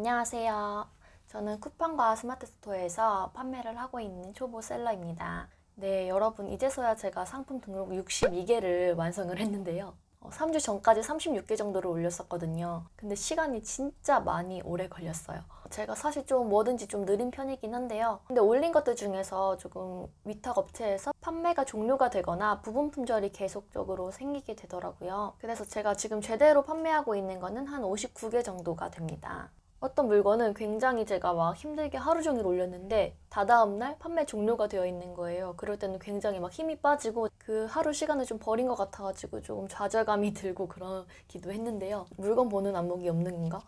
안녕하세요. 저는 쿠팡과 스마트스토어에서 판매를 하고 있는 초보 셀러입니다. 네, 여러분 이제서야 제가 상품 등록 62개를 완성을 했는데요. 3주 어, 전까지 36개 정도를 올렸었거든요. 근데 시간이 진짜 많이 오래 걸렸어요. 제가 사실 좀 뭐든지 좀 느린 편이긴 한데요. 근데 올린 것들 중에서 조금 위탁 업체에서 판매가 종료가 되거나 부분 품절이 계속적으로 생기게 되더라고요. 그래서 제가 지금 제대로 판매하고 있는 거는 한 59개 정도가 됩니다. 어떤 물건은 굉장히 제가 막 힘들게 하루 종일 올렸는데 다다음 날 판매 종료가 되어 있는 거예요. 그럴 때는 굉장히 막 힘이 빠지고 그 하루 시간을 좀 버린 것 같아가지고 조금 좌절감이 들고 그러기도 했는데요. 물건 보는 안목이 없는 건가?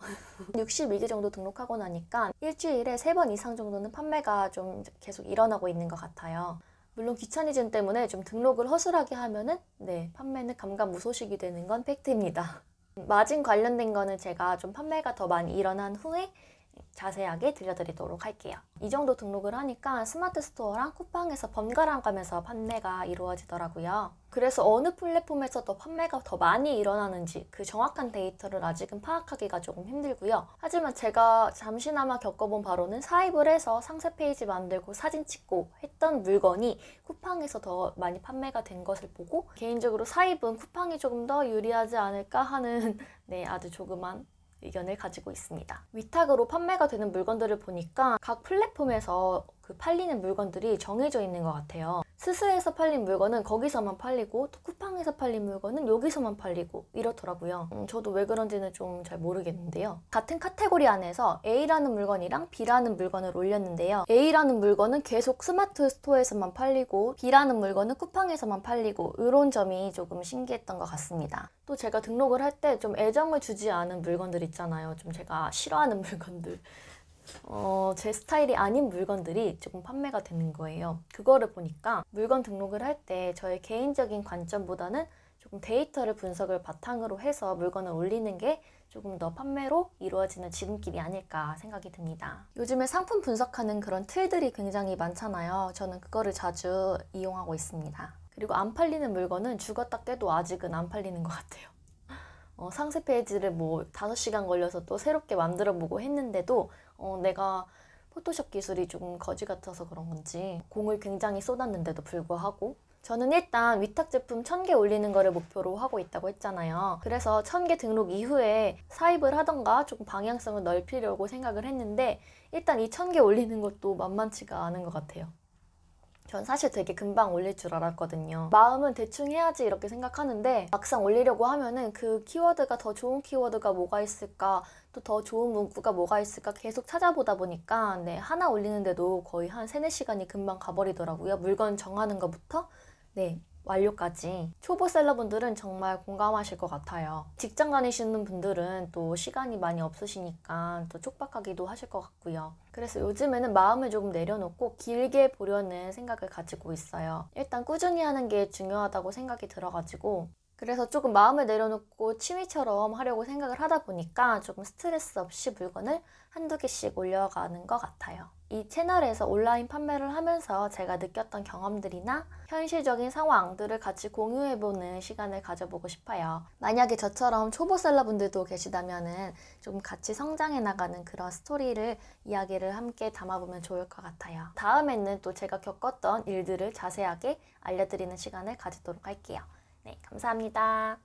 62개 정도 등록하고 나니까 일주일에 세 번 이상 정도는 판매가 좀 계속 일어나고 있는 것 같아요. 물론 귀차니즘 때문에 좀 등록을 허술하게 하면은 네 판매는 감감무소식이 되는 건 팩트입니다. 마진 관련된 거는 제가 좀 판매가 더 많이 일어난 후에 자세하게 들려드리도록 할게요. 이 정도 등록을 하니까 스마트 스토어랑 쿠팡에서 번갈아 가면서 판매가 이루어지더라고요. 그래서 어느 플랫폼에서 더 판매가 더 많이 일어나는지 그 정확한 데이터를 아직은 파악하기가 조금 힘들고요. 하지만 제가 잠시나마 겪어본 바로는 사입을 해서 상세 페이지 만들고 사진 찍고 했던 물건이 쿠팡에서 더 많이 판매가 된 것을 보고 개인적으로 사입은 쿠팡이 조금 더 유리하지 않을까 하는 네 아주 조그만 의견을 가지고 있습니다. 위탁으로 판매가 되는 물건들을 보니까 각 플랫폼에서 그 팔리는 물건들이 정해져 있는 것 같아요. 스스에서 팔린 물건은 거기서만 팔리고 쿠팡에서 팔린 물건은 여기서만 팔리고 이렇더라고요. 음, 저도 왜 그런지는 좀 잘 모르겠는데요. 같은 카테고리 안에서 A라는 물건이랑 B라는 물건을 올렸는데요. A라는 물건은 계속 스마트 스토어에서만 팔리고 B라는 물건은 쿠팡에서만 팔리고 이런 점이 조금 신기했던 것 같습니다. 또 제가 등록을 할 때 좀 애정을 주지 않은 물건들 있잖아요. 좀 제가 싫어하는 물건들. 어, 제 스타일이 아닌 물건들이 조금 판매가 되는 거예요. 그거를 보니까 물건 등록을 할 때 저의 개인적인 관점보다는 조금 데이터를 분석을 바탕으로 해서 물건을 올리는 게 조금 더 판매로 이루어지는 지름길이 아닐까 생각이 듭니다. 요즘에 상품 분석하는 그런 틀들이 굉장히 많잖아요. 저는 그거를 자주 이용하고 있습니다. 그리고 안 팔리는 물건은 죽었다 깨도 아직은 안 팔리는 것 같아요. 어, 상세 페이지를 뭐 5시간 걸려서 또 새롭게 만들어 보고 했는데도 어, 내가 포토샵 기술이 좀 거지 같아서 그런 건지 공을 굉장히 쏟았는데도 불구하고 저는 일단 위탁 제품 1000개 올리는 거를 목표로 하고 있다고 했잖아요. 그래서 1000개 등록 이후에 사입을 하던가 조금 방향성을 넓히려고 생각을 했는데 일단 이 1000개 올리는 것도 만만치가 않은 것 같아요. 전 사실 되게 금방 올릴 줄 알았거든요. 마음은 대충 해야지 이렇게 생각하는데 막상 올리려고 하면은 그 키워드가 더 좋은 키워드가 뭐가 있을까 또 더 좋은 문구가 뭐가 있을까 계속 찾아보다 보니까 네, 하나 올리는데도 거의 한 3, 4시간이 금방 가버리더라고요. 물건 정하는 것부터 네, 완료까지 초보 셀러분들은 정말 공감하실 것 같아요. 직장 다니시는 분들은 또 시간이 많이 없으시니까 또 촉박하기도 하실 것 같고요. 그래서 요즘에는 마음을 조금 내려놓고 길게 보려는 생각을 가지고 있어요. 일단 꾸준히 하는 게 중요하다고 생각이 들어가지고 그래서 조금 마음을 내려놓고 취미처럼 하려고 생각을 하다 보니까 조금 스트레스 없이 물건을 한두 개씩 올려가는 것 같아요. 이 채널에서 온라인 판매를 하면서 제가 느꼈던 경험들이나 현실적인 상황들을 같이 공유해보는 시간을 가져보고 싶어요. 만약에 저처럼 초보셀러분들도 계시다면 좀 같이 성장해 나가는 그런 스토리를 이야기를 함께 담아보면 좋을 것 같아요. 다음에는 또 제가 겪었던 일들을 자세하게 알려드리는 시간을 가지도록 할게요. 네, 감사합니다.